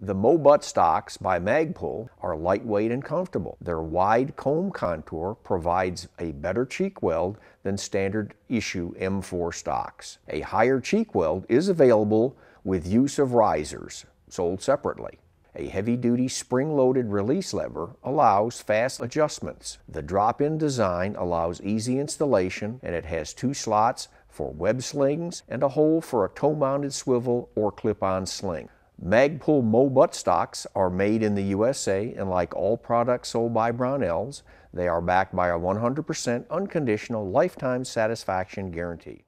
The Mobut stocks by Magpul are lightweight and comfortable. Their wide comb contour provides a better cheek weld than standard issue M4 stocks. A higher cheek weld is available with use of risers, sold separately. A heavy-duty spring-loaded release lever allows fast adjustments. The drop-in design allows easy installation and it has two slots for web slings and a hole for a toe-mounted swivel or clip-on sling. Magpul butt stocks are made in the USA, and like all products sold by Brownells, they are backed by a 100% unconditional lifetime satisfaction guarantee.